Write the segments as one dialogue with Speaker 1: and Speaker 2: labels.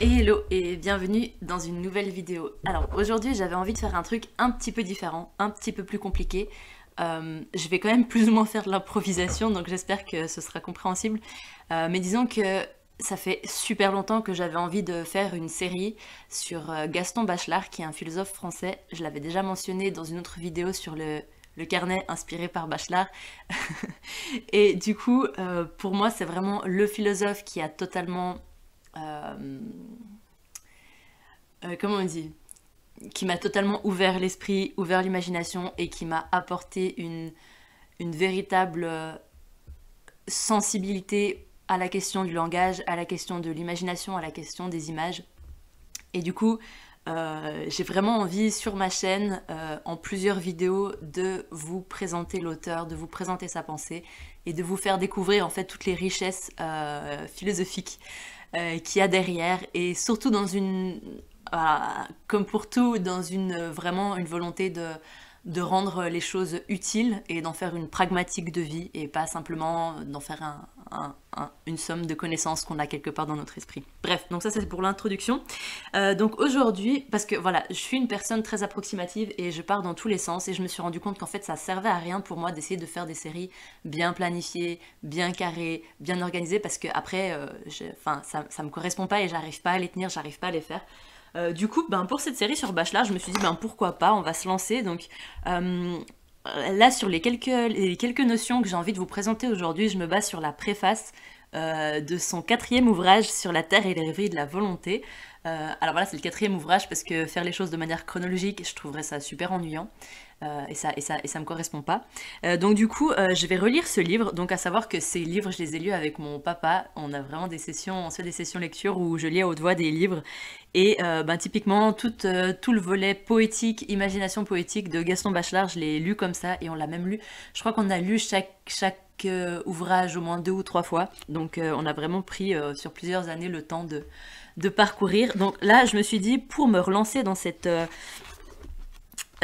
Speaker 1: hello et bienvenue dans une nouvelle vidéo. Alors aujourd'hui j'avais envie de faire un truc un petit peu différent, un petit peu plus compliqué. Euh, je vais quand même plus ou moins faire de l'improvisation donc j'espère que ce sera compréhensible. Euh, mais disons que ça fait super longtemps que j'avais envie de faire une série sur euh, Gaston Bachelard qui est un philosophe français. Je l'avais déjà mentionné dans une autre vidéo sur le, carnet inspiré par Bachelard. et du coup, pour moi, c'est vraiment le philosophe qui a totalement euh, euh, comment on dit qui m'a totalement ouvert l'esprit, ouvert l'imagination et qui m'a apporté une, véritable euh, sensibilité à la question du langage, à la question de l'imagination, à la question des images. Et du coup, j'ai vraiment envie sur ma chaîne, en plusieurs vidéos, de vous présenter l'auteur, de vous présenter sa pensée et de vous faire découvrir en fait toutes les richesses philosophiques qui euh, qu'il y a derrière et surtout dans une, comme pour tout, dans une euh, vraiment une volonté de de rendre les choses utiles et d'en faire une pragmatique de vie et pas simplement d'en faire une somme de connaissances qu'on a quelque part dans notre esprit. Bref, donc ça c'est pour l'introduction. Euh, donc aujourd'hui, parce que voilà, je suis une personne très approximative et je pars dans tous les sens et je me suis rendu compte qu'en fait ça servait à rien pour moi d'essayer de faire des séries bien planifiées, bien carrées, bien organisées parce que après, euh, ça, ça me correspond pas et j'arrive pas à les tenir, j'arrive pas à les faire. Euh, du coup, ben, pour cette série sur Bachelor, je me suis dit, ben, pourquoi pas, on va se lancer. Donc, euh, là, sur les quelques, quelques notions que j'ai envie de vous présenter aujourd'hui, je me base sur la préface euh, de son quatrième ouvrage sur la Terre et les rêveries de la volonté. alors voilà, c'est le quatrième ouvrage parce que faire les choses de manière chronologique, je trouverais ça super ennuyant. Euh, et, ça, et, ça, et ça me correspond pas. Euh, donc du coup, euh, je vais relire ce livre. Donc à savoir que ces livres, je les ai lus avec mon papa. On a vraiment des sessions, on se des sessions lecture où je lis à haute voix des livres. Et ben, typiquement, tout, le volet poétique, imagination poétique de Gaston Bachelard, je l'ai lu comme ça et on l'a même lu. Je crois qu'on a lu chaque, ouvrage au moins deux ou trois fois. Donc on a vraiment pris sur plusieurs années le temps de parcourir. Donc là, je me suis dit, pour me relancer dans cette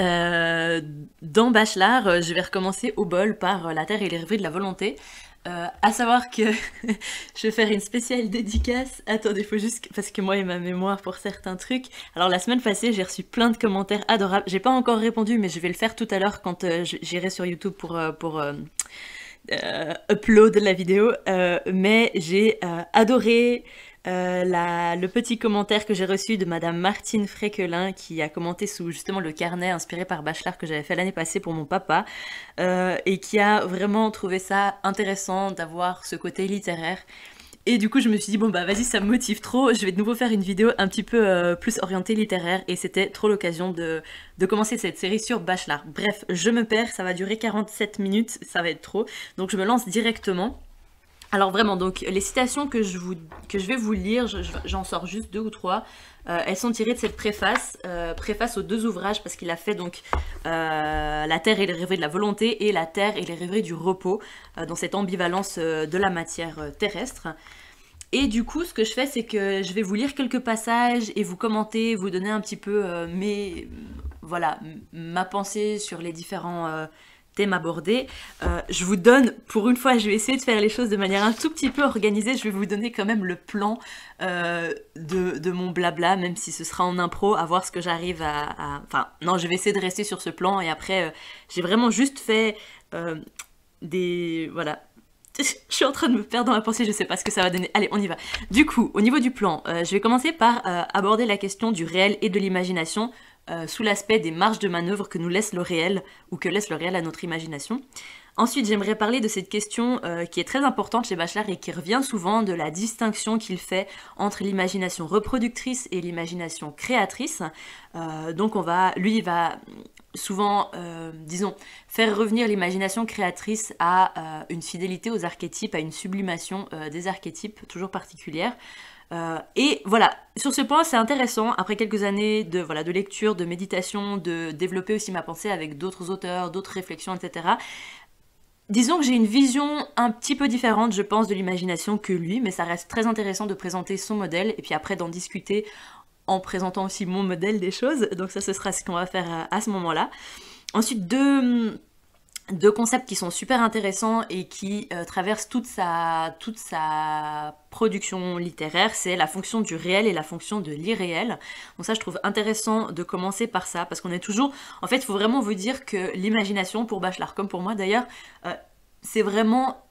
Speaker 1: euh, dans Bachelard, euh, je vais recommencer au bol par euh, La Terre et les rêveries de la volonté. à savoir que je vais faire une spéciale dédicace. Attendez, faut juste parce que moi et ma mémoire pour certains trucs. Alors la semaine passée, j'ai reçu plein de commentaires adorables. J'ai pas encore répondu, mais je vais le faire tout à l'heure quand j'irai sur YouTube pour pour upload la vidéo. mais j'ai adoré euh, le petit commentaire que j'ai reçu de Madame Martine Fréquelin qui a commenté sous justement le carnet inspiré par Bachelard que j'avais fait l'année passée pour mon papa euh, et qui a vraiment trouvé ça intéressant d'avoir ce côté littéraire. Et du coup, je me suis dit, bon, bah vas-y, ça me motive trop. Je vais de nouveau faire une vidéo un petit peu euh, plus orientée littéraire. Et c'était trop l'occasion de, de, commencer cette série sur Bachelard. Bref, je me perds, ça va durer 47 minutes, ça va être trop. Donc je me lance directement. Alors vraiment, donc les citations que je, vous, que je vais vous lire, j'en sors juste deux ou trois, euh, elles sont tirées de cette préface, euh, préface aux deux ouvrages, parce qu'il a fait donc euh, La Terre et les rêveries de la volonté et La Terre et les rêveries du repos, dans cette ambivalence de la matière terrestre. Et du coup, ce que je fais, c'est que je vais vous lire quelques passages et vous commenter, vous donner un petit peu mes, voilà, ma pensée sur les différents m'aborder, euh, je vous donne, pour une fois, je vais essayer de faire les choses de manière un tout petit peu organisée. Je vais vous donner quand même le plan euh, de, mon blabla, même si ce sera en impro, à voir ce que j'arrive à, Enfin, non, je vais essayer de rester sur ce plan. Et après, euh, j'ai vraiment juste fait des... Voilà, je suis en train de me perdre dans la pensée, je sais pas ce que ça va donner. Allez, on y va. Du coup, au niveau du plan, je vais commencer par aborder la question du réel et de l'imagination euh, sous l'aspect des marges de manœuvre que nous laisse le réel ou que laisse le réel à notre imagination. Ensuite, j'aimerais parler de cette question euh, qui est très importante chez Bachelard et qui revient souvent de la distinction qu'il fait entre l'imagination reproductrice et l'imagination créatrice. Euh, donc on lui, va souvent, disons, faire revenir l'imagination créatrice à une fidélité aux archétypes, à une sublimation des archétypes toujours particulière. Euh, et voilà, sur ce point, c'est intéressant, après quelques années de, voilà, de lecture, de méditation, de développer aussi ma pensée avec d'autres auteurs, d'autres réflexions, etc. Disons que j'ai une vision un petit peu différente, je pense, de l'imagination que lui, mais ça reste très intéressant de présenter son modèle et puis après d'en discuter en présentant aussi mon modèle des choses. Donc ça, ce sera ce qu'on va faire à, euh, à ce moment-là. Ensuite, deux deux concepts qui sont super intéressants et qui euh, traversent toute sa, toute sa production littéraire, c'est la fonction du réel et la fonction de l'irréel. Donc ça, je trouve intéressant de commencer par ça, parce qu'on est toujours... En fait, il faut vraiment vous dire que l'imagination, pour Bachelard, comme pour moi d'ailleurs, euh, c'est vraiment,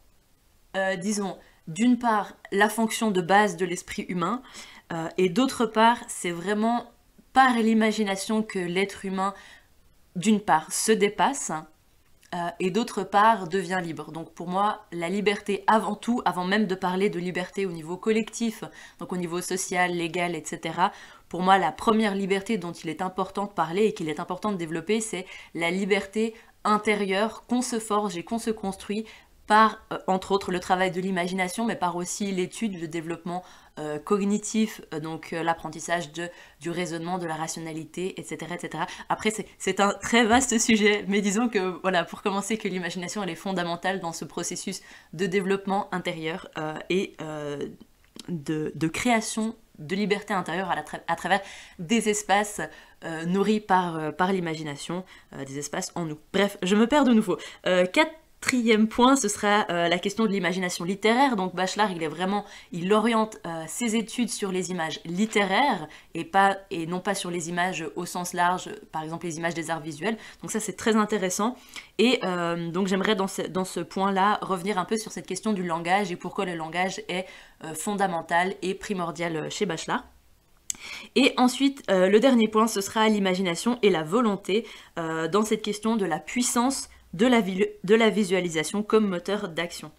Speaker 1: euh, disons, d'une part, la fonction de base de l'esprit humain, et d'autre part, c'est vraiment par l'imagination que l'être humain, d'une part, se dépasse, euh, et d'autre part devient libre. Donc pour moi, la liberté avant tout, avant même de parler de liberté au niveau collectif, donc au niveau social, légal, etc., pour moi, la première liberté dont il est important de parler et qu'il est important de développer, c'est la liberté intérieure qu'on se forge et qu'on se construit par, euh, entre autres, le travail de l'imagination, mais par aussi l'étude, le développement euh, cognitif, euh, donc euh, l'apprentissage de, du raisonnement, de la rationalité, etc. etc. Après, c'est un très vaste sujet, mais disons que, voilà, pour commencer, que l'imagination, elle est fondamentale dans ce processus de développement intérieur et de, de création de liberté intérieure à, la à travers des espaces nourris par, par l'imagination, des espaces en nous. Bref, je me perds de nouveau. quatre quatrième point, ce sera euh, la question de l'imagination littéraire. Donc Bachelard, il est vraiment, il oriente euh, ses études sur les images littéraires et, pas, et non pas sur les images au sens large, par exemple les images des arts visuels. Donc ça, c'est très intéressant. Et euh, donc j'aimerais dans ce, point-là revenir un peu sur cette question du langage et pourquoi le langage est fondamental et primordial chez Bachelard. Et ensuite, le dernier point, ce sera l'imagination et la volonté dans cette question de la puissance de la, de la visualisation comme moteur d'action.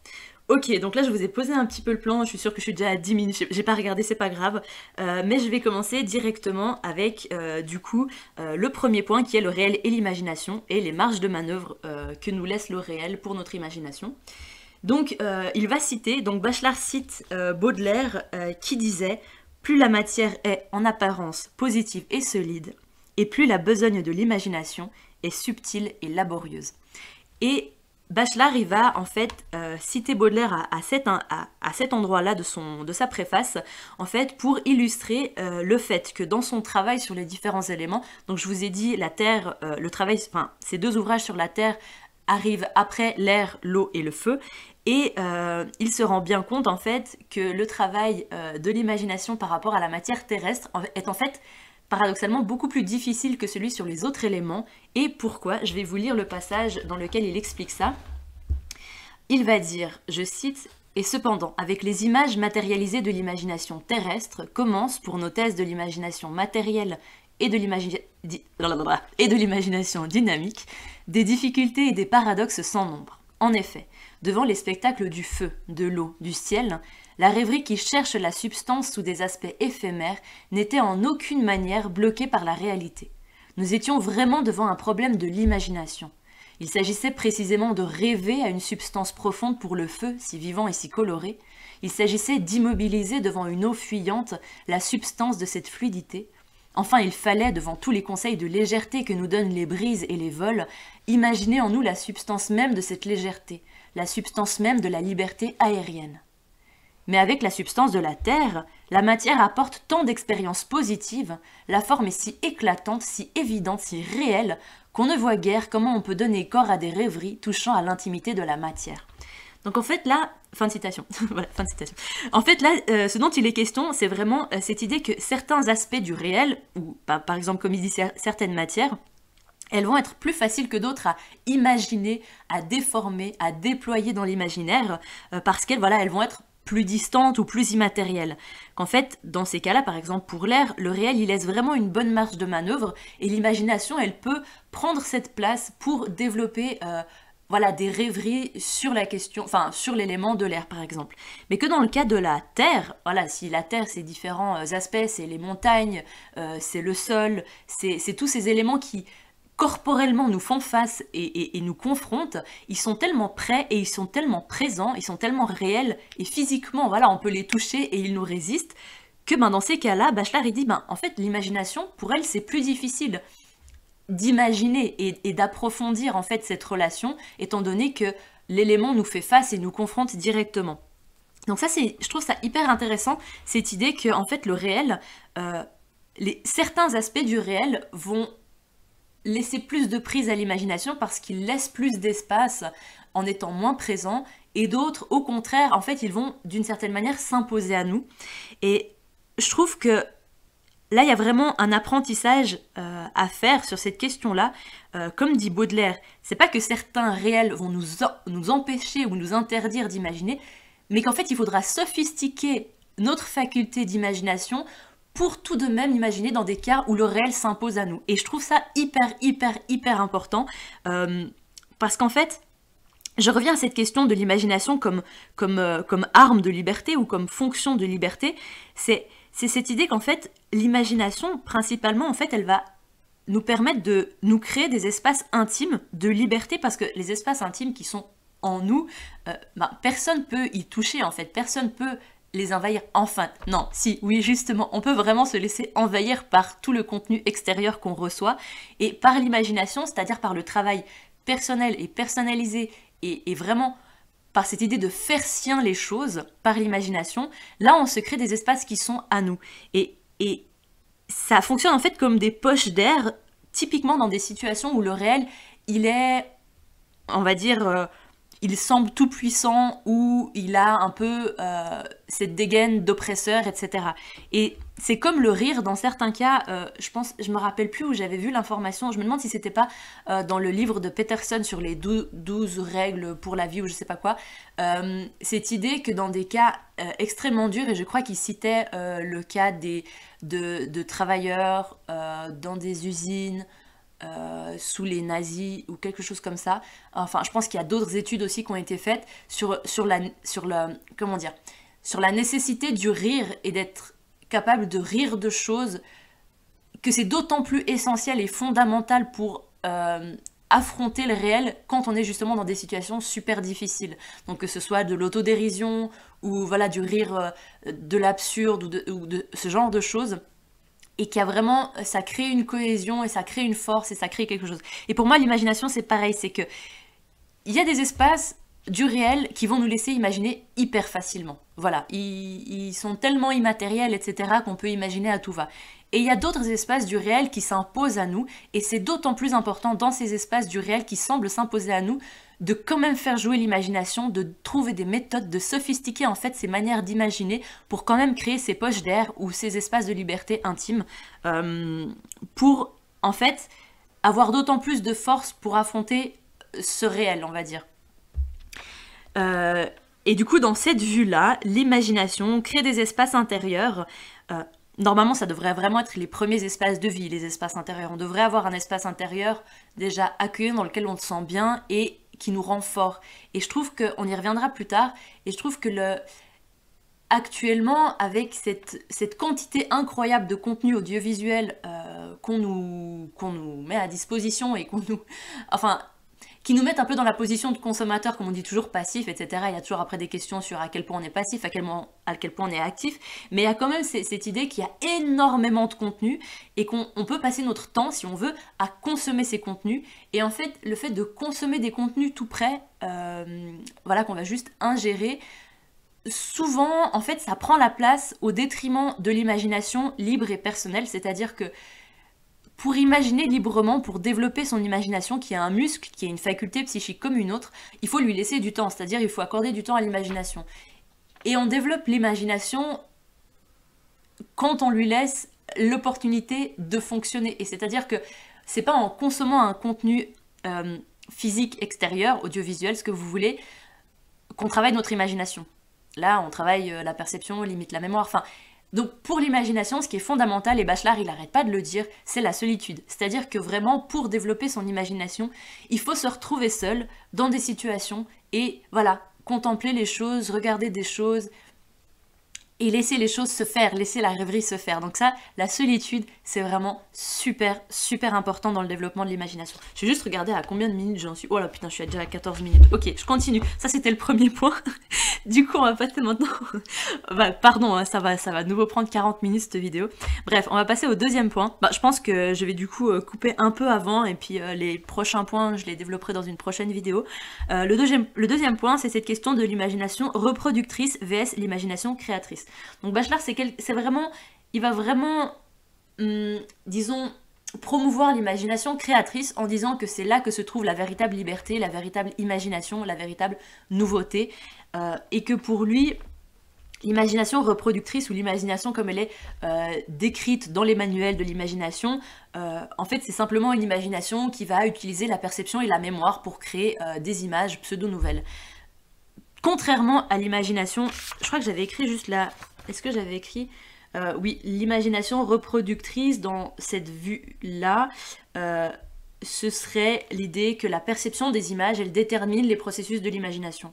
Speaker 1: Ok, donc là je vous ai posé un petit peu le plan, je suis sûre que je suis déjà à 10 minutes, j'ai pas regardé, c'est pas grave, euh, mais je vais commencer directement avec euh, du coup euh, le premier point qui est le réel et l'imagination et les marges de manœuvre que nous laisse le réel pour notre imagination. Donc il va citer, donc Bachelard cite Baudelaire qui disait Plus la matière est en apparence positive et solide, et plus la besogne de l'imagination est subtile et laborieuse. Et Bachelard, il va en fait euh, citer Baudelaire à, cet, à, cet endroit-là de, de sa préface, en fait, pour illustrer euh, le fait que dans son travail sur les différents éléments, donc je vous ai dit, la Terre, euh, le travail, enfin, ces deux ouvrages sur la Terre arrivent après l'air, l'eau et le feu, et il se rend bien compte, en fait, que le travail de l'imagination par rapport à la matière terrestre est en fait paradoxalement beaucoup plus difficile que celui sur les autres éléments. Et pourquoi Je vais vous lire le passage dans lequel il explique ça. Il va dire, je cite, et cependant, avec les images matérialisées de l'imagination terrestre, commencent, pour nos thèses de l'imagination matérielle et de l'imagination dynamique, des difficultés et des paradoxes sans nombre. En effet, devant les spectacles du feu, de l'eau, du ciel, la rêverie qui cherche la substance sous des aspects éphémères n'était en aucune manière bloquée par la réalité. Nous étions vraiment devant un problème de l'imagination. Il s'agissait précisément de rêver à une substance profonde pour le feu, si vivant et si coloré. Il s'agissait d'immobiliser devant une eau fuyante la substance de cette fluidité, Enfin, il fallait, devant tous les conseils de légèreté que nous donnent les brises et les vols, imaginer en nous la substance même de cette légèreté, la substance même de la liberté aérienne. Mais avec la substance de la Terre, la matière apporte tant d'expériences positives, la forme est si éclatante, si évidente, si réelle, qu'on ne voit guère comment on peut donner corps à des rêveries touchant à l'intimité de la matière. Donc en fait là, fin de citation. voilà, fin de citation. En fait là, euh, ce dont il est question, c'est vraiment euh, cette idée que certains aspects du réel, ou bah, par exemple comme il dit certaines matières, elles vont être plus faciles que d'autres à imaginer, à déformer, à déployer dans l'imaginaire, euh, parce qu'elles voilà, elles vont être plus distante ou plus immatérielle. Qu'en fait, dans ces cas-là, par exemple pour l'air, le réel, il laisse vraiment une bonne marge de manœuvre et l'imagination, elle peut prendre cette place pour développer euh, voilà, des rêveries sur la question, enfin sur l'élément de l'air par exemple. Mais que dans le cas de la Terre, voilà, si la Terre c'est différents euh, aspects, c'est les montagnes, euh, c'est le sol, c'est tous ces éléments qui corporellement nous font face et, nous confrontent, ils sont tellement prêts et ils sont tellement présents, ils sont tellement réels et physiquement, voilà, on peut les toucher et ils nous résistent, que ben, dans ces cas-là, Bachelard il dit, ben, en fait, l'imagination, pour elle, c'est plus difficile d'imaginer et, d'approfondir en fait cette relation, étant donné que l'élément nous fait face et nous confronte directement. Donc ça, c'est, je trouve ça hyper intéressant, cette idée que en fait le réel, euh, certains aspects du réel vont laisser plus de prise à l'imagination parce qu'ils laissent plus d'espace en étant moins présents, et d'autres, au contraire, en fait, ils vont d'une certaine manière s'imposer à nous. Et je trouve que là, il y a vraiment un apprentissage euh, à faire sur cette question-là. Euh, comme dit Baudelaire, c'est pas que certains réels vont nous, nous empêcher ou nous interdire d'imaginer, mais qu'en fait, il faudra sophistiquer notre faculté d'imagination pour tout de même imaginer dans des cas où le réel s'impose à nous. Et je trouve ça hyper, hyper, hyper important, euh, parce qu'en fait, je reviens à cette question de l'imagination comme, comme, euh, comme arme de liberté ou comme fonction de liberté. C'est cette idée qu'en fait, l'imagination, principalement, en fait, elle va nous permettre de nous créer des espaces intimes de liberté, parce que les espaces intimes qui sont en nous, personne euh, ben, ne personne peut y toucher en fait, personne peut les envahir enfin. Non, si, oui, justement, on peut vraiment se laisser envahir par tout le contenu extérieur qu'on reçoit et par l'imagination, c'est-à-dire par le travail personnel et personnalisé et, vraiment par cette idée de faire sien les choses par l'imagination, là on se crée des espaces qui sont à nous. Et, ça fonctionne en fait comme des poches d'air, typiquement dans des situations où le réel, il est, on va dire, euh, il semble tout puissant ou il a un peu euh, cette dégaine d'oppresseur, etc. Et c'est comme le rire dans certains cas. Euh, je pense, je me rappelle plus où j'avais vu l'information. Je me demande si c'était pas euh, dans le livre de Peterson sur les 12, règles pour la vie ou je sais pas quoi. cette idée que dans des cas extrêmement durs, et je crois qu'il citait le cas de travailleurs dans des usines, euh, sous les nazis ou quelque chose comme ça. Enfin, je pense qu'il y a d'autres études aussi qui ont été faites sur, sur, la, sur, comment dire, sur la nécessité du rire et d'être capable de rire de choses, que c'est d'autant plus essentiel et fondamental pour euh, affronter le réel quand on est justement dans des situations super difficiles. Donc que ce soit de l'autodérision ou voilà du rire euh, de l'absurde ou de ce genre de choses et qui a vraiment, euh, ça crée une cohésion et ça crée une force et ça crée quelque chose. Et pour moi, l'imagination, c'est pareil, c'est que il y a des espaces du réel qui vont nous laisser imaginer hyper facilement. Voilà, ils, sont tellement immatériels, etc., qu'on peut imaginer à tout va. Et il y a d'autres espaces du réel qui s'imposent à nous, et c'est d'autant plus important dans ces espaces du réel qui semblent s'imposer à nous de quand même faire jouer l'imagination, de trouver des méthodes, de sophistiquer en fait ces manières d'imaginer pour quand même créer ces poches d'air ou ces espaces de liberté intime euh, pour en fait avoir d'autant plus de force pour affronter ce réel, on va dire. Euh, et du coup, dans cette vue-là, l'imagination crée des espaces intérieurs euh, Normalement, ça devrait vraiment être les premiers espaces de vie, les espaces intérieurs. On devrait avoir un espace intérieur déjà accueillant dans lequel on se sent bien et qui nous rend fort. Et je trouve qu'on y reviendra plus tard. Et je trouve que le, actuellement, avec cette, cette, quantité incroyable de contenu audiovisuel euh, qu'on nous, nous met à disposition et qu'on nous... Enfin, qui nous mettent un peu dans la position de consommateur, comme on dit toujours passif, etc. Il y a toujours après des questions sur à quel point on est passif, à quel point, à quel point on est actif, mais il y a quand même cette idée qu'il y a énormément de contenu et qu'on peut passer notre temps, si on veut, à consommer ces contenus. Et en fait, le fait de consommer des contenus tout près, euh, voilà, qu'on va juste ingérer, souvent, en fait, ça prend la place au détriment de l'imagination libre et personnelle, c'est-à-dire que pour imaginer librement, pour développer son imagination qui est un muscle, qui est une faculté psychique comme une autre, il faut lui laisser du temps, c'est-à-dire il faut accorder du temps à l'imagination. Et on développe l'imagination quand on lui laisse l'opportunité de fonctionner. Et c'est-à-dire que c'est pas en consommant un contenu euh, physique extérieur, audiovisuel, ce que vous voulez, qu'on travaille notre imagination. Là, on travaille euh, la perception, on limite la mémoire. Enfin, donc pour l'imagination, ce qui est fondamental, et Bachelard il n'arrête pas de le dire, c'est la solitude. C'est-à-dire que vraiment pour développer son imagination, il faut se retrouver seul dans des situations et voilà, contempler les choses, regarder des choses, et laisser les choses se faire, laisser la rêverie se faire. Donc ça, la solitude, c'est vraiment super, super important dans le développement de l'imagination. Je vais juste regarder à combien de minutes j'en suis. Oh là putain, je suis déjà à 14 minutes. Ok, je continue. Ça, c'était le premier point. du coup, on va passer maintenant... bah, pardon, hein, ça va ça va de nouveau prendre 40 minutes cette vidéo. Bref, on va passer au deuxième point. Bah, je pense que je vais du coup euh, couper un peu avant et puis euh, les prochains points, je les développerai dans une prochaine vidéo. Euh, le, deuxième, le deuxième point, c'est cette question de l'imagination reproductrice vs l'imagination créatrice. Donc Bachelard, c'est vraiment, il va vraiment, hum, disons, promouvoir l'imagination créatrice en disant que c'est là que se trouve la véritable liberté, la véritable imagination, la véritable nouveauté, euh, et que pour lui, l'imagination reproductrice ou l'imagination comme elle est euh, décrite dans les manuels de l'imagination, euh, en fait c'est simplement une imagination qui va utiliser la perception et la mémoire pour créer des images pseudo-nouvelles contrairement à l'imagination, je crois que j'avais écrit juste là, est-ce que j'avais écrit euh, Oui, l'imagination reproductrice dans cette vue-là, euh, ce serait l'idée que la perception des images, elle détermine les processus de l'imagination.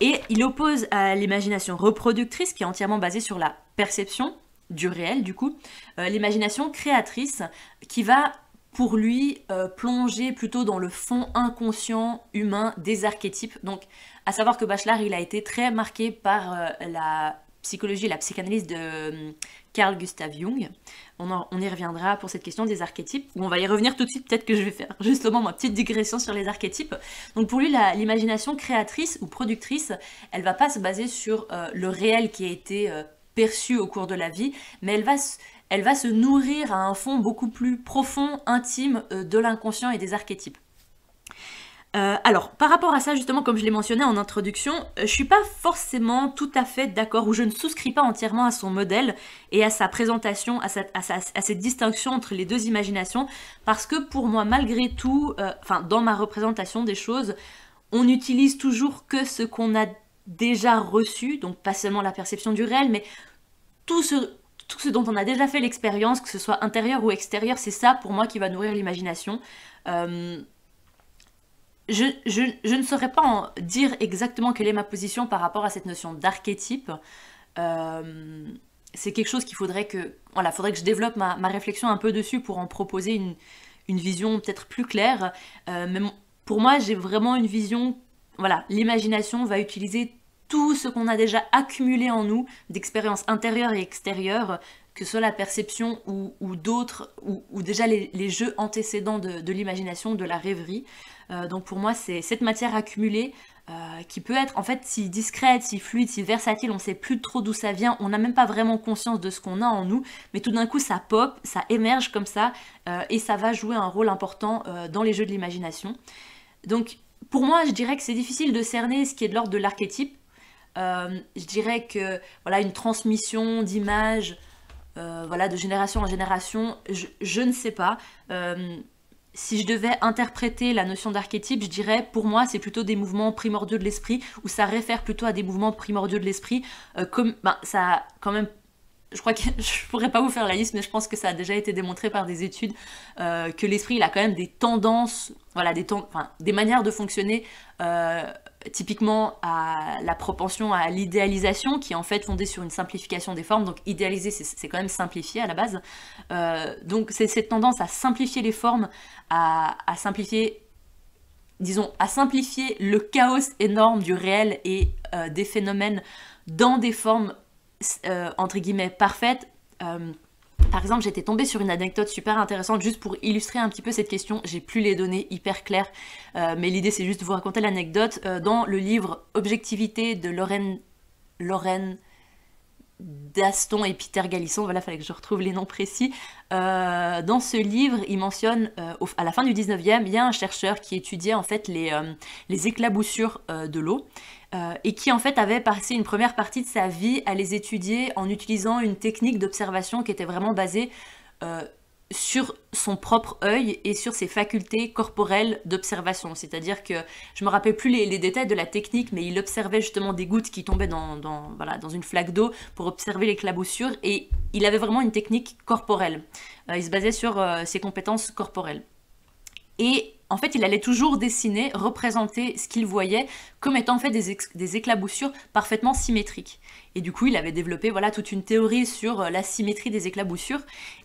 Speaker 1: Et il oppose à l'imagination reproductrice, qui est entièrement basée sur la perception du réel, du coup, euh, l'imagination créatrice, qui va pour lui euh, plonger plutôt dans le fond inconscient humain des archétypes. Donc à savoir que Bachelard il a été très marqué par euh, la psychologie la psychanalyse de hum, Carl Gustav Jung. On, y reviendra pour cette question des archétypes. On va y revenir tout de suite, peut-être que je vais faire justement ma petite digression sur les archétypes. Donc pour lui, l'imagination créatrice ou productrice, elle va pas se baser sur euh, le réel qui a été perçu au cours de la vie, mais elle va, elle va se nourrir à un fond beaucoup plus profond, intime euh, de l'inconscient et des archétypes. Euh, alors, par rapport à ça, justement, comme je l'ai mentionné en introduction, euh, je suis pas forcément tout à fait d'accord ou je ne souscris pas entièrement à son modèle et à sa présentation, à, cette distinction entre les deux imaginations, parce que pour moi, malgré tout, enfin, dans ma représentation des choses, on n'utilise toujours que ce qu'on a déjà reçu, donc pas seulement la perception du réel, mais tout ce, tout ce dont on a déjà fait l'expérience, que ce soit intérieur ou extérieur, c'est ça pour moi qui va nourrir l'imagination. Euh, je, ne saurais pas dire exactement quelle est ma position par rapport à cette notion d'archétype. Euh, c'est quelque chose qu'il faudrait que, voilà, faudrait que je développe ma, réflexion un peu dessus pour en proposer une, vision peut-être plus claire. Euh, mais pour moi, j'ai vraiment une vision, voilà, l'imagination va utiliser tout ce qu'on a déjà accumulé en nous d'expériences intérieures et extérieures, que ce soit la perception ou, d'autres, ou, déjà les, jeux antécédents de, l'imagination, de la rêverie. Euh, donc pour moi, c'est cette matière accumulée euh, qui peut être en fait si discrète, si fluide, si versatile, on sait plus trop d'où ça vient, on n'a même pas vraiment conscience de ce qu'on a en nous, mais tout d'un coup ça pop, ça émerge comme ça, euh, et ça va jouer un rôle important dans les jeux de l'imagination. Donc pour moi, je dirais que c'est difficile de cerner ce qui est de l'ordre de l'archétype, euh, je dirais que voilà une transmission d'images euh, voilà de génération en génération je, ne sais pas euh, si je devais interpréter la notion d'archétype, je dirais pour moi c'est plutôt des mouvements primordiaux de l'esprit ou ça réfère plutôt à des mouvements primordiaux de l'esprit comme ben, ça quand même je crois que je pourrais pas vous faire la liste, mais je pense que ça a déjà été démontré par des études que l'esprit il a quand même des tendances, voilà, des, des manières de fonctionner typiquement à la propension à l'idéalisation, qui est en fait fondée sur une simplification des formes. Donc idéaliser, c'est quand même simplifier à la base. Euh, donc c'est cette tendance à simplifier les formes, à, simplifier, disons, à simplifier le chaos énorme du réel et euh, des phénomènes dans des formes, euh, entre guillemets, parfaites. Par exemple, j'étais tombée sur une anecdote super intéressante juste pour illustrer un petit peu cette question. J'ai plus les données hyper claires, euh, mais l'idée c'est juste de vous raconter l'anecdote. Euh, dans le livre Objectivité de Lorraine, Daston et Peter Galisson, voilà, fallait que je retrouve les noms précis. Euh, dans ce livre, il mentionne, à la fin du 19e, il y a un chercheur qui étudiait en fait les éclaboussures de l'eau. Euh, et qui en fait avait passé une première partie de sa vie à les étudier en utilisant une technique d'observation qui était vraiment basée euh, sur son propre œil et sur ses facultés corporelles d'observation. C'est-à-dire que je me rappelle plus les, détails de la technique, mais il observait justement des gouttes qui tombaient dans, une flaque d'eau pour observer les l'éclaboussure et il avait vraiment une technique corporelle. Euh, il se basait sur ses compétences corporelles. Et en fait, il allait toujours dessiner, représenter ce qu'il voyait comme étant fait des, éclaboussures parfaitement symétriques. Et du coup, il avait développé voilà toute une théorie sur euh, la symétrie des éclaboussures.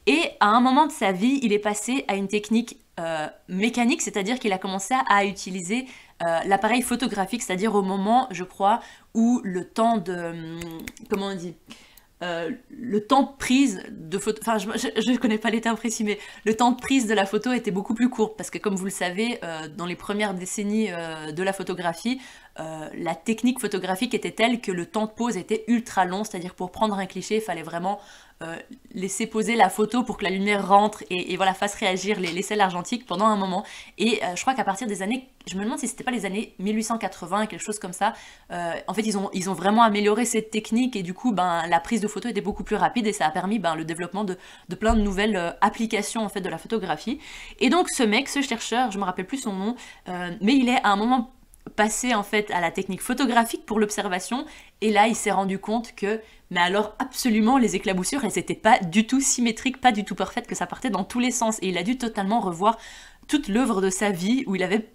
Speaker 1: Et à un moment de sa vie, il est passé à une technique euh, mécanique, c'est-à-dire qu'il a commencé à utiliser euh, l'appareil photographique, c'est-à-dire au moment, je crois, où le temps de hum, comment on dit euh, le temps de prise de photo, enfin je je connais pas l'état termes mais le temps de prise de la photo était beaucoup plus court parce que comme vous le savez, euh, dans les premières décennies euh, de la photographie, euh, la technique photographique était telle que le temps de pose était ultra long, c'est-à-dire pour prendre un cliché, il fallait vraiment euh, laisser poser la photo pour que la lumière rentre et, voilà, fasse réagir les, les selles argentiques pendant un moment. Et euh, je crois qu'à partir des années, je me demande si c'était pas les années 1880, quelque chose comme ça, en fait ils ont, ils ont vraiment amélioré cette technique et du coup ben, la prise de photo était beaucoup plus rapide et ça a permis ben, le développement de, plein de nouvelles applications en fait de la photographie. Et donc ce mec, ce chercheur, je me rappelle plus son nom, mais il est à un moment passer en fait à la technique photographique pour l'observation et là il s'est rendu compte que mais alors absolument les éclaboussures elles n'étaient pas du tout symétriques, pas du tout parfaites, que ça partait dans tous les sens et il a dû totalement revoir toute l'œuvre de sa vie où il avait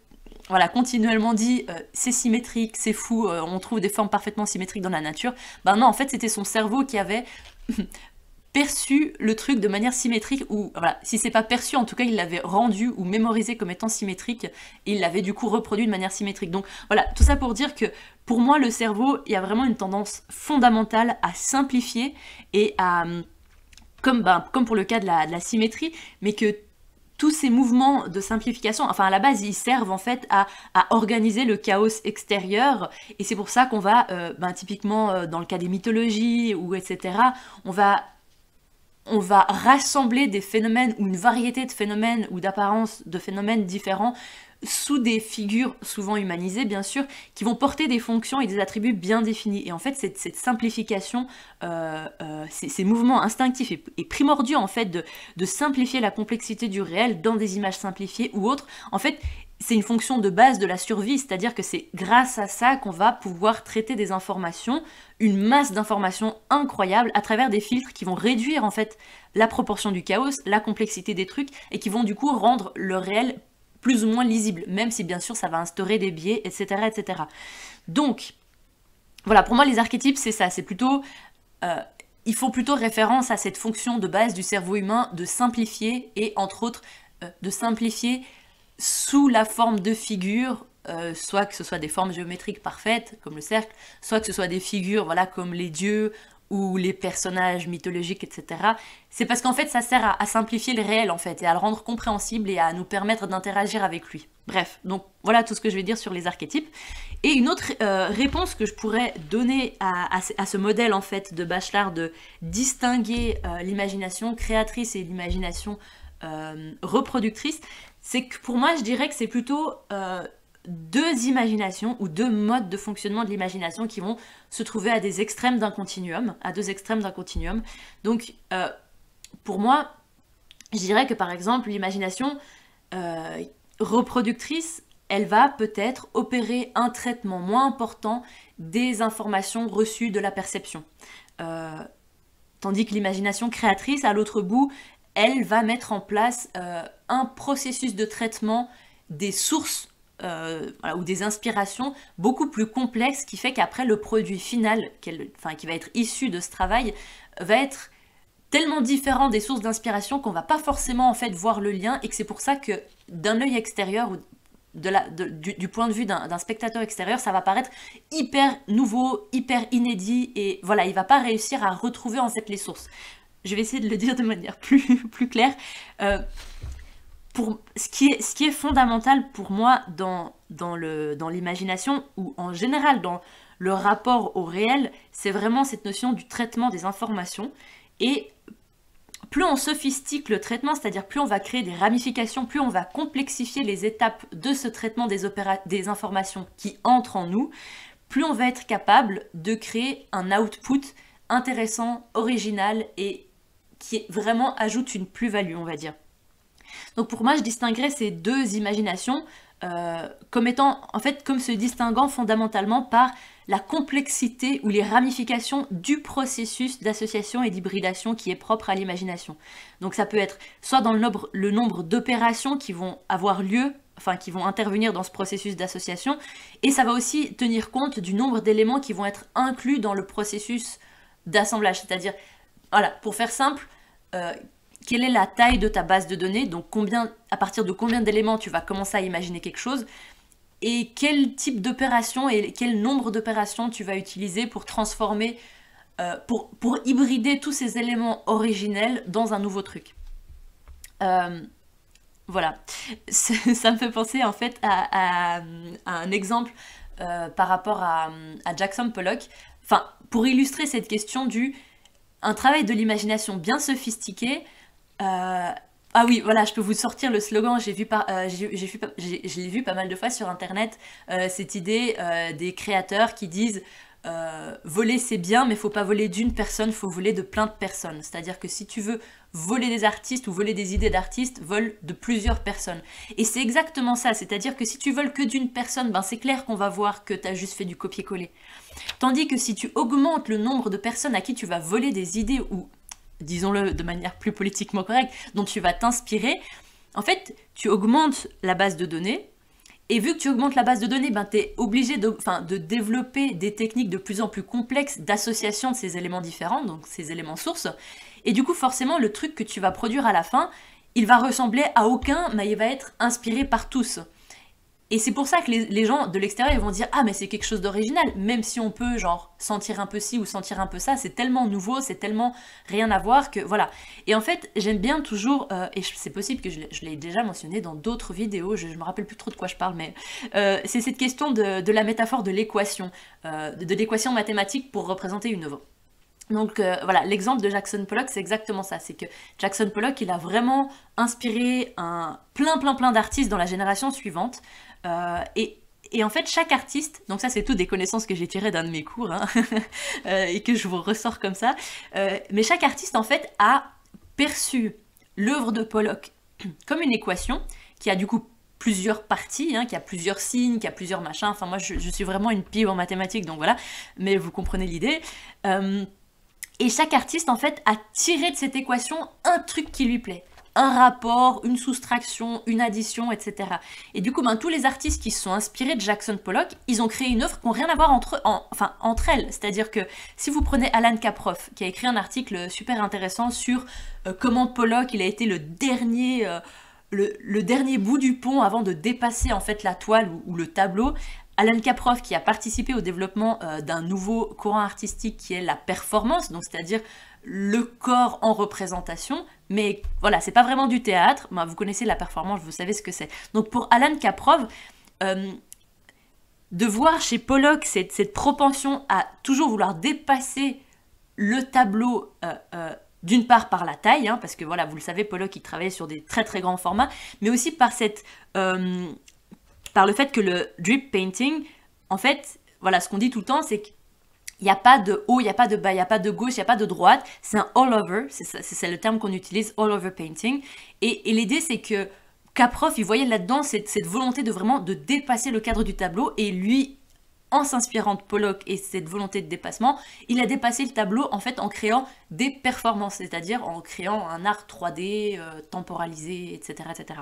Speaker 1: voilà, continuellement dit euh, c'est symétrique, c'est fou, euh, on trouve des formes parfaitement symétriques dans la nature. Ben non, en fait, c'était son cerveau qui avait perçu le truc de manière symétrique, ou voilà, si c'est pas perçu, en tout cas, il l'avait rendu ou mémorisé comme étant symétrique, il l'avait du coup reproduit de manière symétrique. Donc voilà, tout ça pour dire que pour moi, le cerveau, il y a vraiment une tendance fondamentale à simplifier et à, comme, ben, comme pour le cas de la, symétrie, mais que tous ces mouvements de simplification, enfin à la base, ils servent en fait à, organiser le chaos extérieur. Et c'est pour ça qu'on va, euh, ben, typiquement euh, dans le cas des mythologies ou etc., on va on va rassembler des phénomènes ou une variété de phénomènes ou d'apparences de phénomènes différents sous des figures souvent humanisées, bien sûr, qui vont porter des fonctions et des attributs bien définis. Et en fait, cette, cette simplification, euh, euh, ces, mouvements instinctifs et, primordiaux, en fait, de, simplifier la complexité du réel dans des images simplifiées ou autres, en fait, c'est une fonction de base de la survie, c'est-à-dire que c'est grâce à ça qu'on va pouvoir traiter des informations, une masse d'informations incroyable, à travers des filtres qui vont réduire en fait la proportion du chaos, la complexité des trucs et qui vont du coup rendre le réel plus ou moins lisible, même si bien sûr ça va instaurer des biais, etc. etc. Donc, voilà, pour moi les archétypes c'est ça, c'est plutôt... Euh, il faut plutôt référence à cette fonction de base du cerveau humain de simplifier et entre autres euh, de simplifier sous la forme de figures, euh, soit que ce soit des formes géométriques parfaites, comme le cercle, soit que ce soit des figures voilà, comme les dieux ou les personnages mythologiques, etc. C'est parce qu'en fait, ça sert à, simplifier le réel, en fait, et à le rendre compréhensible et à nous permettre d'interagir avec lui. Bref, donc voilà tout ce que je vais dire sur les archétypes. Et une autre euh, réponse que je pourrais donner à, ce modèle, en fait, de Bachelard, de distinguer euh, l'imagination créatrice et l'imagination reproductrice, c'est que pour moi, je dirais que c'est plutôt euh, deux imaginations ou deux modes de fonctionnement de l'imagination qui vont se trouver à des extrêmes d'un continuum, à deux extrêmes d'un continuum. Donc, euh, pour moi, je dirais que par exemple, l'imagination euh, reproductrice, elle va peut-être opérer un traitement moins important des informations reçues de la perception. tandis que l'imagination créatrice, à l'autre bout, elle va mettre en place euh, un processus de traitement des sources euh, ou des inspirations beaucoup plus complexes qui fait qu'après le produit final qui va être issu de ce travail va être tellement différent des sources d'inspiration qu'on va pas forcément en fait voir le lien et que c'est pour ça que d'un œil extérieur ou du, point de vue d'un spectateur extérieur, ça va paraître hyper nouveau, hyper inédit, et voilà, il va pas réussir à retrouver en fait les sources je vais essayer de le dire de manière plus, plus claire. Euh, pour, ce, qui est, ce qui est fondamental pour moi dans, dans l'imagination, dans ou en général dans le rapport au réel, c'est vraiment cette notion du traitement des informations. Et plus on sophistique le traitement, c'est-à-dire plus on va créer des ramifications, plus on va complexifier les étapes de ce traitement des, des informations qui entrent en nous, plus on va être capable de créer un output intéressant, original et qui vraiment ajoute une plus-value, on va dire. Donc pour moi, je distinguerais ces deux imaginations euh, comme étant, en fait, comme se distinguant fondamentalement par la complexité ou les ramifications du processus d'association et d'hybridation qui est propre à l'imagination. Donc ça peut être soit dans le nombre, le nombre d'opérations qui vont avoir lieu, enfin qui vont intervenir dans ce processus d'association, et ça va aussi tenir compte du nombre d'éléments qui vont être inclus dans le processus d'assemblage, c'est-à-dire voilà, pour faire simple, euh, quelle est la taille de ta base de données, donc combien, à partir de combien d'éléments tu vas commencer à imaginer quelque chose, et quel type d'opération et quel nombre d'opérations tu vas utiliser pour transformer, euh, pour, hybrider tous ces éléments originels dans un nouveau truc. Euh, voilà, ça me fait penser en fait à, un exemple par rapport à, à, Jackson Pollock, enfin, pour illustrer cette question du un travail de l'imagination bien sophistiqué. Euh, ah oui, voilà, je peux vous sortir le slogan, j'ai vu, euh, j'ai, vu, je l'ai vu pas mal de fois sur Internet, euh, cette idée des créateurs qui disent voler c'est bien, mais faut pas voler d'une personne, faut voler de plein de personnes. C'est-à-dire que si tu veux voler des artistes ou voler des idées d'artistes, volent de plusieurs personnes. Et c'est exactement ça, c'est-à-dire que si tu voles que d'une personne, ben c'est clair qu'on va voir que tu as juste fait du copier-coller. Tandis que si tu augmentes le nombre de personnes à qui tu vas voler des idées ou, disons-le de manière plus politiquement correcte, dont tu vas t'inspirer, en fait, tu augmentes la base de données, et vu que tu augmentes la base de données, ben, tu es obligé de, de, développer des techniques de plus en plus complexes d'association de ces éléments différents, donc ces éléments sources. Et du coup, forcément, le truc que tu vas produire à la fin, il va ressembler à aucun, mais il va être inspiré par tous. Et c'est pour ça que les, gens de l'extérieur vont dire ah mais c'est quelque chose d'original, même si on peut genre sentir un peu ci ou sentir un peu ça, c'est tellement nouveau, c'est tellement rien à voir que voilà. Et en fait j'aime bien toujours euh, et c'est possible que je, l'ai déjà mentionné dans d'autres vidéos, je, me rappelle plus trop de quoi je parle, mais euh, c'est cette question de, la métaphore de l'équation, euh, de, l'équation mathématique pour représenter une œuvre. Donc euh, voilà, l'exemple de Jackson Pollock, c'est exactement ça. C'est que Jackson Pollock, il a vraiment inspiré un plein, plein, plein d'artistes dans la génération suivante. Euh, et, en fait, chaque artiste, donc ça c'est tout des connaissances que j'ai tirées d'un de mes cours hein, euh, et que je vous ressors comme ça, mais chaque artiste en fait a perçu l'œuvre de Pollock comme une équation qui a du coup plusieurs parties, hein, qui a plusieurs signes, qui a plusieurs machins. Enfin, moi, je, suis vraiment une pive en mathématiques, donc voilà. Mais vous comprenez l'idée. Et chaque artiste, en fait, a tiré de cette équation un truc qui lui plaît. Un rapport, une soustraction, une addition, etc. Et du coup, ben, tous les artistes qui se sont inspirés de Jackson Pollock, ils ont créé une œuvre qui n'a rien à voir entre, enfin, entre elles. C'est-à-dire que si vous prenez Alan Kaproff, qui a écrit un article super intéressant sur euh, comment Pollock il a été le dernier... Euh, le, dernier bout du pont avant de dépasser en fait la toile ou le tableau Alan Kaprov qui a participé au développement euh, d'un nouveau courant artistique qui est la performance, donc c'est-à-dire le corps en représentation, mais voilà, c'est pas vraiment du théâtre, ben, vous connaissez la performance, vous savez ce que c'est. Donc pour Alan Kaprov, euh, de voir chez Pollock cette, propension à toujours vouloir dépasser le tableau, euh, d'une part par la taille, hein, parce que voilà, vous le savez, Pollock il travaillait sur des très très grands formats, mais aussi par cette par le fait que le drip painting, en fait, voilà, ce qu'on dit tout le temps, c'est qu'il n'y a pas de haut, il n'y a pas de bas, il n'y a pas de gauche, il n'y a pas de droite. C'est un all-over, c'est le terme qu'on utilise, all-over painting. Et, l'idée, c'est que Caprof, il voyait là-dedans cette, volonté de vraiment de dépasser le cadre du tableau et lui, en s'inspirant de Pollock et cette volonté de dépassement, il a dépassé le tableau en fait en créant des performances, c'est-à-dire en créant un art 3D euh, temporalisé, etc., etc.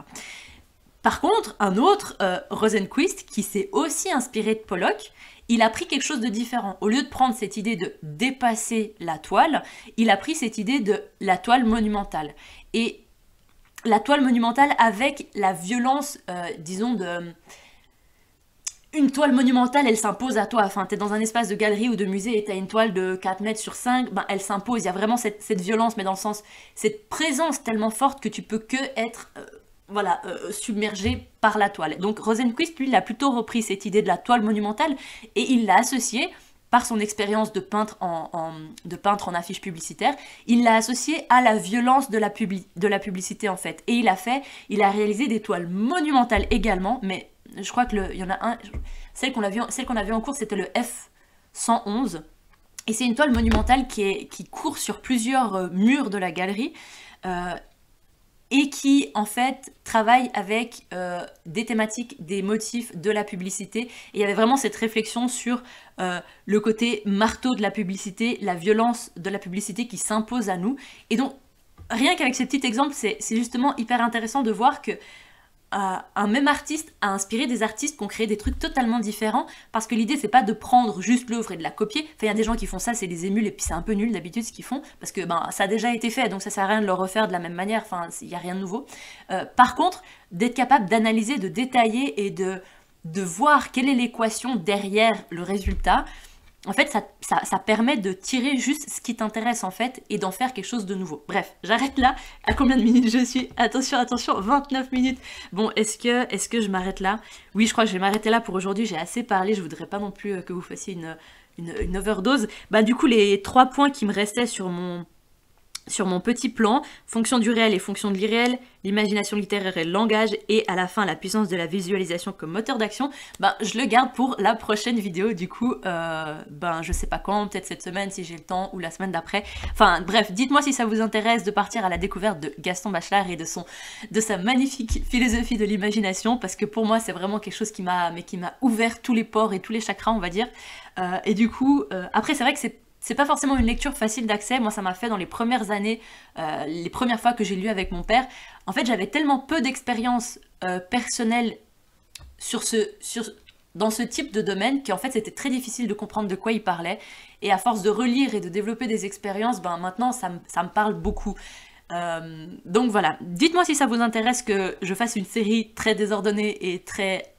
Speaker 1: Par contre, un autre, euh, Rosenquist, qui s'est aussi inspiré de Pollock, il a pris quelque chose de différent. Au lieu de prendre cette idée de dépasser la toile, il a pris cette idée de la toile monumentale. Et la toile monumentale avec la violence, euh, disons, de... Euh, une toile monumentale, elle s'impose à toi. Enfin, es dans un espace de galerie ou de musée et t'as une toile de 4 mètres sur 5, ben, elle s'impose. Il y a vraiment cette, violence, mais dans le sens, cette présence tellement forte que tu peux que être voilà, euh, submergé par la toile. Donc Rosenquist, lui, il a plutôt repris cette idée de la toile monumentale et il l'a associée par son expérience de peintre en, de peintre en affiches publicitaires, il l'a associée à la violence de la, de la publicité en fait. Et il a fait, il a réalisé des toiles monumentales également, mais je crois que il y en a un, celle qu'on a en cours, c'était le F111. Et c'est une toile monumentale qui, est, qui court sur plusieurs euh, murs de la galerie. Euh, et qui en fait travaille avec euh, des thématiques, des motifs de la publicité. Et il y avait vraiment cette réflexion sur euh, le côté marteau de la publicité, la violence de la publicité qui s'impose à nous. Et donc rien qu'avec ce petit exemple, c'est justement hyper intéressant de voir que un même artiste a inspiré des artistes qui ont créé des trucs totalement différents parce que l'idée c'est pas de prendre juste l'œuvre et de la copier. Enfin, il y a des gens qui font ça, c'est des émules et puis c'est un peu nul d'habitude ce qu'ils font parce que ben ça a déjà été fait donc ça sert à rien de le refaire de la même manière. Enfin, il y a rien de nouveau. Euh, par contre, d'être capable d'analyser, de détailler et de de voir quelle est l'équation derrière le résultat, en fait, ça, ça, permet de tirer juste ce qui t'intéresse en fait et d'en faire quelque chose de nouveau. Bref, j'arrête là. À combien de minutes je suis Attention, attention, 29 minutes. Bon, est-ce que, est que je m'arrête là Oui, je crois que je vais m'arrêter là pour aujourd'hui. J'ai assez parlé. Je voudrais pas non plus euh, que vous fassiez une, une, overdose. Bah, du coup, les trois points qui me restaient sur mon, sur mon petit plan, fonction du réel et fonction de l'irréel, l'imagination littéraire et le langage, et à la fin la puissance de la visualisation comme moteur d'action, ben, je le garde pour la prochaine vidéo du coup, je euh, ben, je sais pas quand, peut-être cette semaine si j'ai le temps, ou la semaine d'après. Enfin bref, dites-moi si ça vous intéresse de partir à la découverte de Gaston Bachelard et de, son, de sa magnifique philosophie de l'imagination, parce que pour moi c'est vraiment quelque chose qui m'a ouvert tous les ports et tous les chakras on va dire. Euh, et du coup, euh, après c'est vrai que c'est c'est pas forcément une lecture facile d'accès. Moi, ça m'a fait dans les premières années, euh, les premières fois que j'ai lu avec mon père. En fait, j'avais tellement peu d'expérience euh, personnelle sur dans ce type de domaine qu'en fait, c'était très difficile de comprendre de quoi il parlait. Et à force de relire et de développer des expériences, ben maintenant, ça, me parle beaucoup. Euh, donc voilà, dites-moi si ça vous intéresse que je fasse une série très désordonnée et très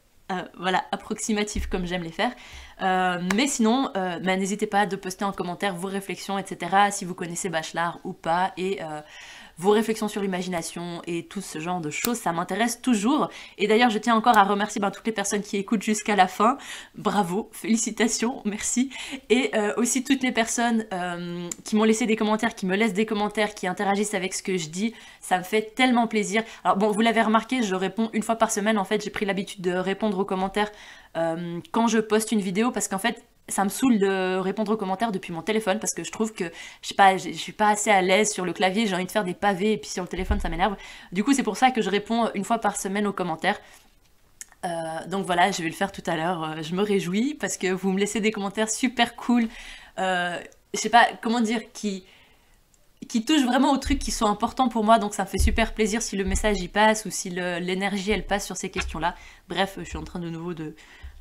Speaker 1: voilà approximative comme j'aime les faire. Euh, mais sinon, euh, ben, n'hésitez pas de poster en commentaire vos réflexions, etc. Si vous connaissez Bachelard ou pas. Et euh, vos réflexions sur l'imagination et tout ce genre de choses, ça m'intéresse toujours. Et d'ailleurs, je tiens encore à remercier ben, toutes les personnes qui écoutent jusqu'à la fin. Bravo, félicitations, merci. Et euh, aussi toutes les personnes euh, qui m'ont laissé des commentaires, qui me laissent des commentaires, qui interagissent avec ce que je dis, ça me fait tellement plaisir. Alors bon, vous l'avez remarqué, je réponds une fois par semaine, en fait, j'ai pris l'habitude de répondre aux commentaires euh, quand je poste une vidéo parce qu'en fait, ça me saoule de répondre aux commentaires depuis mon téléphone parce que je trouve que je sais pas, je suis pas assez à l'aise sur le clavier, j'ai envie de faire des pavés et puis sur le téléphone ça m'énerve. Du coup c'est pour ça que je réponds une fois par semaine aux commentaires. Euh, donc voilà, je vais le faire tout à l'heure. Euh, je me réjouis parce que vous me laissez des commentaires super cool. Euh, je sais pas comment dire qui qui touchent vraiment aux trucs qui sont importants pour moi, donc ça me fait super plaisir si le message y passe ou si l'énergie elle passe sur ces questions-là. Bref, je suis en train de nouveau de,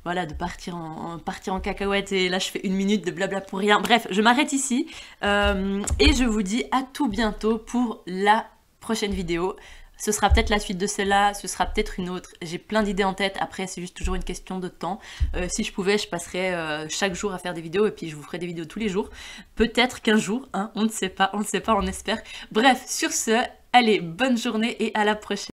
Speaker 1: voilà, de partir en, partir en cacahuète et là je fais une minute de blabla pour rien. Bref, je m'arrête ici euh, et je vous dis à tout bientôt pour la prochaine vidéo. Ce sera peut-être la suite de celle-là, ce sera peut-être une autre. J'ai plein d'idées en tête. Après, c'est juste toujours une question de temps. Euh, si je pouvais, je passerais euh, chaque jour à faire des vidéos et puis je vous ferai des vidéos tous les jours. Peut-être qu'un jour, hein, on ne sait pas, on ne sait pas, on espère. Bref, sur ce, allez, bonne journée et à la prochaine.